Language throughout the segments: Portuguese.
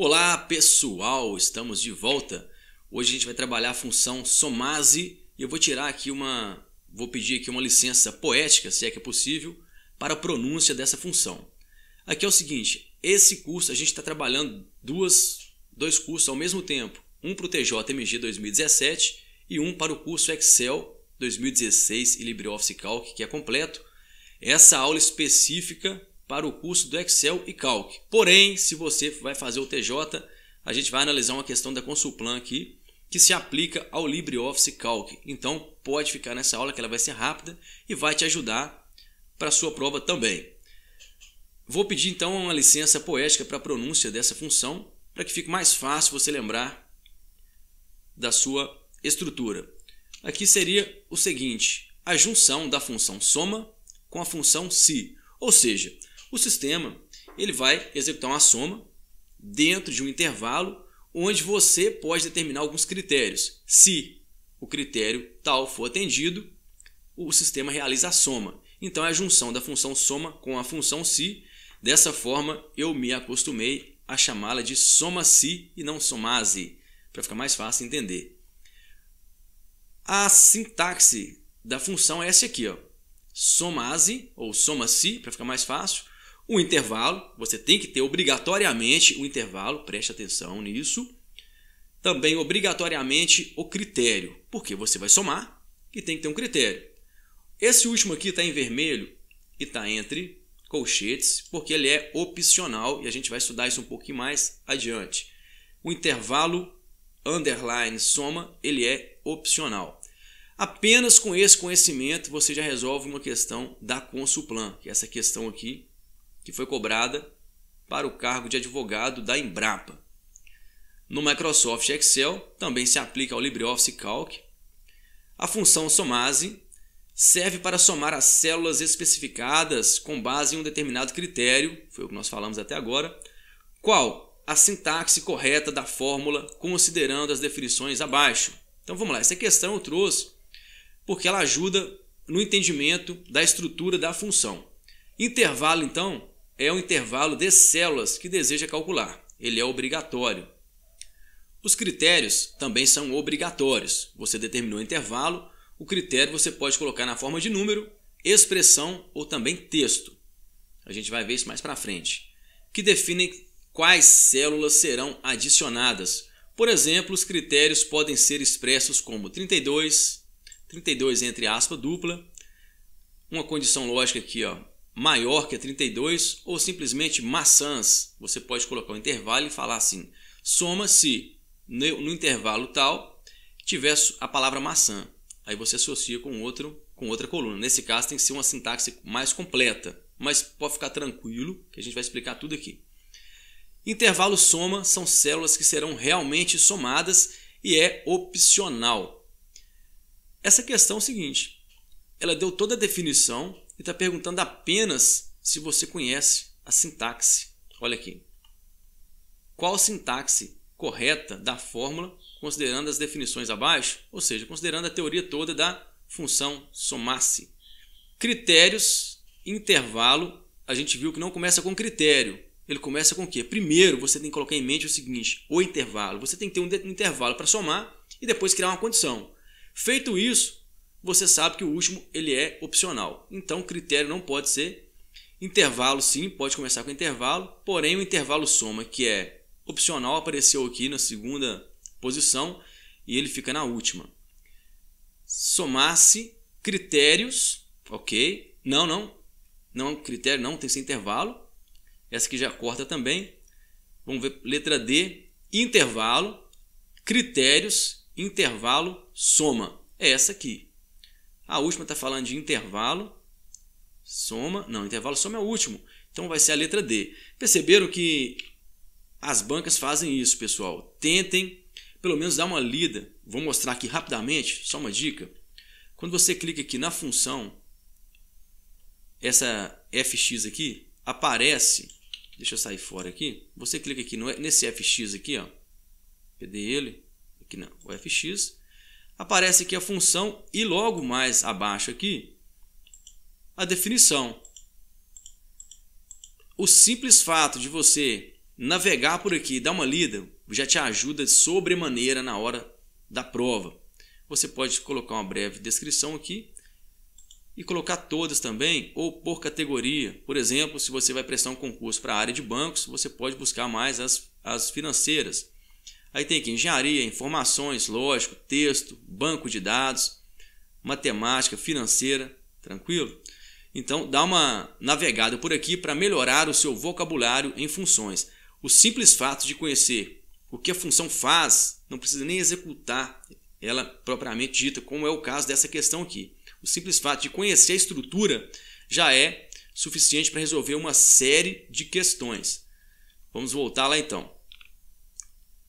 Olá pessoal, estamos de volta. Hoje a gente vai trabalhar a função somase e eu vou tirar aqui uma, vou pedir aqui uma licença poética, se é que é possível, para a pronúncia dessa função. Aqui é o seguinte: esse curso a gente está trabalhando duas, dois cursos ao mesmo tempo, um para o TJMG 2017 e um para o curso Excel 2016 e LibreOffice Calc, que é completo. Essa aula específica para o curso do Excel e Calc. Porém, se você vai fazer o TJ, a gente vai analisar uma questão da Consulplan aqui, que se aplica ao LibreOffice Calc. Então, pode ficar nessa aula que ela vai ser rápida e vai te ajudar para a sua prova também. Vou pedir então uma licença poética para a pronúncia dessa função, para que fique mais fácil você lembrar da sua estrutura. Aqui seria o seguinte: a junção da função soma com a função se, ou seja, o sistema ele vai executar uma soma dentro de um intervalo onde você pode determinar alguns critérios. Se o critério tal for atendido, o sistema realiza a soma. Então é a junção da função soma com a função se, Dessa forma, eu me acostumei a chamá-la de soma se e não somase, para ficar mais fácil entender. A sintaxe da função é essa aqui, ó. Somase ou soma se para ficar mais fácil, o intervalo, você tem que ter obrigatoriamente o intervalo, preste atenção nisso. Também obrigatoriamente o critério, porque você vai somar e tem que ter um critério. Esse último aqui está em vermelho e está entre colchetes, porque ele é opcional e a gente vai estudar isso um pouquinho mais adiante. O intervalo underline soma, ele é opcional. Apenas com esse conhecimento você já resolve uma questão da Consulplan, que é essa questão aqui que foi cobrada para o cargo de advogado da Embrapa. No Microsoft Excel também se aplica ao LibreOffice Calc. A função SOMASE serve para somar as células especificadas com base em um determinado critério, foi o que nós falamos até agora, qual a sintaxe correta da fórmula considerando as definições abaixo. Então vamos lá, essa questão eu trouxe porque ela ajuda no entendimento da estrutura da função. Intervalo, então, é o intervalo de células que deseja calcular. Ele é obrigatório. Os critérios também são obrigatórios. Você determinou o intervalo, o critério você pode colocar na forma de número, expressão ou também texto. A gente vai ver isso mais para frente. Que definem quais células serão adicionadas. Por exemplo, os critérios podem ser expressos como 32, 32 entre aspa dupla, uma condição lógica aqui, ó, maior que 32 ou simplesmente maçãs. Você pode colocar um intervalo e falar assim: soma se no intervalo tal tiver a palavra maçã. Aí você associa com outro com outra coluna. Nesse caso tem que ser uma sintaxe mais completa, mas pode ficar tranquilo que a gente vai explicar tudo aqui. Intervalo soma são células que serão realmente somadas e é opcional. Essa questão é o seguinte, ela deu toda a definição está perguntando apenas se você conhece a sintaxe. Olha aqui. Qual sintaxe correta da fórmula, considerando as definições abaixo? Ou seja, considerando a teoria toda da função somasse. Critérios, intervalo, a gente viu que não começa com critério. Ele começa com o quê? Primeiro, você tem que colocar em mente o seguinte, o intervalo. Você tem que ter um intervalo para somar e depois criar uma condição. Feito isso, você sabe que o último ele é opcional. Então o critério não pode ser intervalo, sim, pode começar com intervalo, porém o intervalo soma, que é opcional, apareceu aqui na segunda posição e ele fica na última. Somar-se critérios, ok? Não, não, não critério, não, tem que ser intervalo. Essa aqui já corta também. Vamos ver letra D, intervalo, critérios, intervalo, soma. É essa aqui. A última está falando de intervalo, soma. Não, intervalo, soma é o último. Então vai ser a letra D. Perceberam que as bancas fazem isso, pessoal. Tentem pelo menos dar uma lida. Vou mostrar aqui rapidamente, só uma dica. Quando você clica aqui na função, essa fx aqui aparece. Deixa eu sair fora aqui. Você clica aqui no, nesse fx aqui, ó. Cadê ele? Aqui não, o fx aparece aqui a função e logo mais abaixo aqui a definição. O simples fato de você navegar por aqui e dar uma lida já te ajuda sobremaneira na hora da prova. Você pode colocar uma breve descrição aqui e colocar todas também ou por categoria. Por exemplo, se você vai prestar um concurso para a área de bancos, você pode buscar mais as, as financeiras. Aí tem aqui engenharia, informações, lógico, texto, banco de dados, matemática, financeira, tranquilo? Então dá uma navegada por aqui para melhorar o seu vocabulário em funções. O simples fato de conhecer o que a função faz não precisa nem executar ela propriamente dita, como é o caso dessa questão aqui. O simples fato de conhecer a estrutura já é suficiente para resolver uma série de questões. Vamos voltar lá então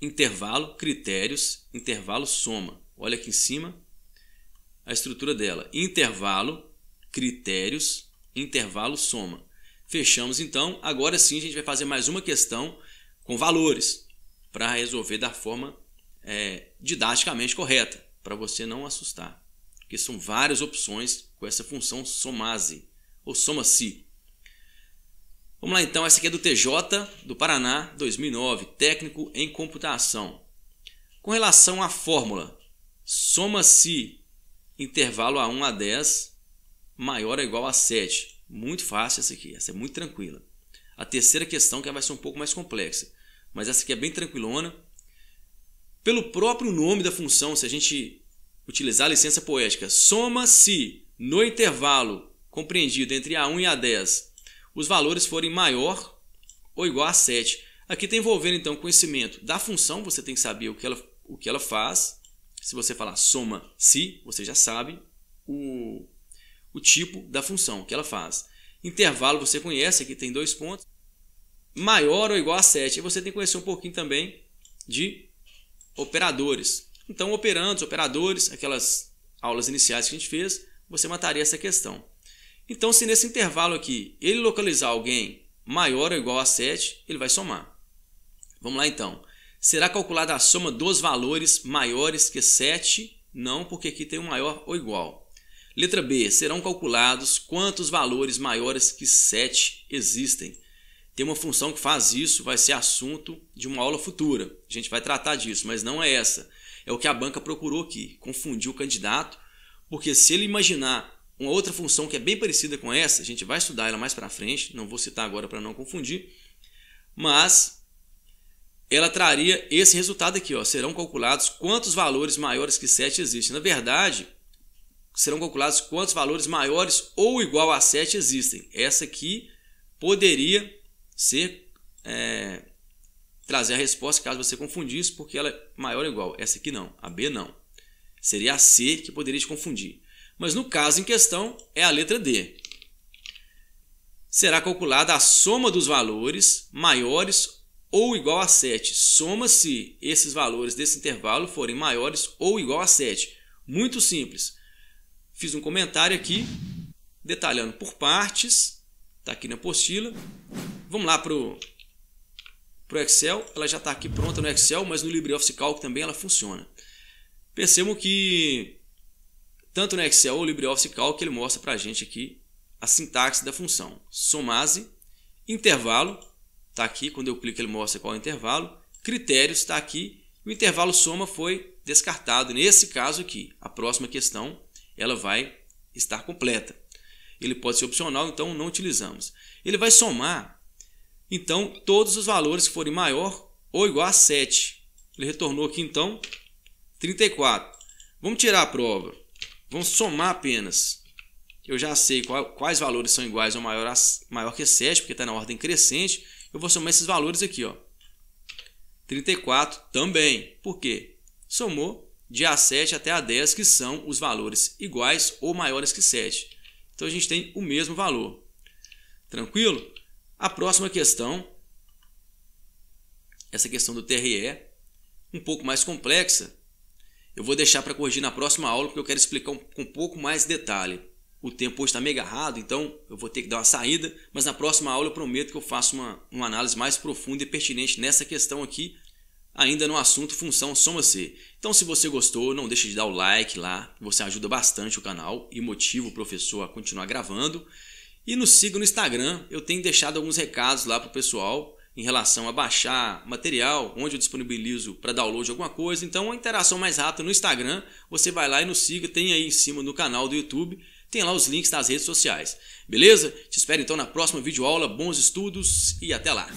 intervalo, critérios, intervalo, soma. Olha aqui em cima a estrutura dela. Intervalo, critérios, intervalo, soma. Fechamos então. Agora sim a gente vai fazer mais uma questão com valores para resolver da forma é, didaticamente correta, para você não assustar. Porque são várias opções com essa função somase ou soma-se. Vamos lá então, essa aqui é do TJ do Paraná, 2009, técnico em computação. Com relação à fórmula, soma-se intervalo a 1 a 10 maior ou igual a 7. Muito fácil essa aqui, essa é muito tranquila. A terceira questão que vai ser um pouco mais complexa, mas essa aqui é bem tranquilona. Pelo próprio nome da função, se a gente utilizar a licença poética, soma-se no intervalo compreendido entre a1 e a10 os valores forem maior ou igual a 7. Aqui está envolvendo então conhecimento da função, você tem que saber o que ela, o que ela faz. Se você falar soma se, você já sabe o, o tipo da função que ela faz. Intervalo você conhece, aqui tem dois pontos. Maior ou igual a 7. você tem que conhecer um pouquinho também de operadores. Então, operandos, operadores, aquelas aulas iniciais que a gente fez, você mataria essa questão. Então, se nesse intervalo aqui ele localizar alguém maior ou igual a 7, ele vai somar. Vamos lá então. Será calculada a soma dos valores maiores que 7? Não, porque aqui tem um maior ou igual. Letra B. Serão calculados quantos valores maiores que 7 existem. Tem uma função que faz isso, vai ser assunto de uma aula futura. A gente vai tratar disso, mas não é essa. É o que a banca procurou aqui. Confundiu o candidato, porque se ele imaginar uma outra função que é bem parecida com essa, a gente vai estudar ela mais para frente, não vou citar agora para não confundir, mas ela traria esse resultado aqui, ó, serão calculados quantos valores maiores que 7 existem. Na verdade, serão calculados quantos valores maiores ou igual a 7 existem. Essa aqui poderia ser é, trazer a resposta caso você confundisse, porque ela é maior ou igual. Essa aqui não, a B não. Seria a C que poderia te confundir mas no caso em questão é a letra D. Será calculada a soma dos valores maiores ou igual a 7. Soma se esses valores desse intervalo forem maiores ou igual a 7. Muito simples. Fiz um comentário aqui detalhando por partes, está aqui na apostila. Vamos lá para o Excel, ela já está aqui pronta no Excel, mas no LibreOffice Calc também ela funciona. Percebam que tanto no Excel ou LibreOffice Calc ele mostra para a gente aqui a sintaxe da função. Somase, intervalo, está aqui, quando eu clico ele mostra qual é o intervalo, critérios está aqui, o intervalo soma foi descartado. Nesse caso aqui, a próxima questão ela vai estar completa. Ele pode ser opcional, então não utilizamos. Ele vai somar, então, todos os valores que forem maior ou igual a 7. Ele retornou aqui, então, 34. Vamos tirar a prova. Vamos somar apenas. Eu já sei qual, quais valores são iguais ou maior, maior que 7, porque está na ordem crescente. Eu vou somar esses valores aqui. Ó. 34 também. Por quê? Somou de A7 até A10, que são os valores iguais ou maiores que 7. Então a gente tem o mesmo valor. Tranquilo? A próxima questão, essa questão do TRE, um pouco mais complexa, eu vou deixar para corrigir na próxima aula, porque eu quero explicar um, com um pouco mais detalhe. O tempo hoje está meio agarrado, então eu vou ter que dar uma saída, mas na próxima aula eu prometo que eu faço uma, uma análise mais profunda e pertinente nessa questão aqui, ainda no assunto função soma c. Então, se você gostou, não deixe de dar o like lá, você ajuda bastante o canal e motiva o professor a continuar gravando. E nos siga no Instagram, eu tenho deixado alguns recados lá para o pessoal em relação a baixar material, onde eu disponibilizo para download alguma coisa. Então, uma interação mais rápida no Instagram, você vai lá e nos siga, tem aí em cima no canal do YouTube, tem lá os links das redes sociais. Beleza? Te espero então na próxima videoaula, bons estudos e até lá!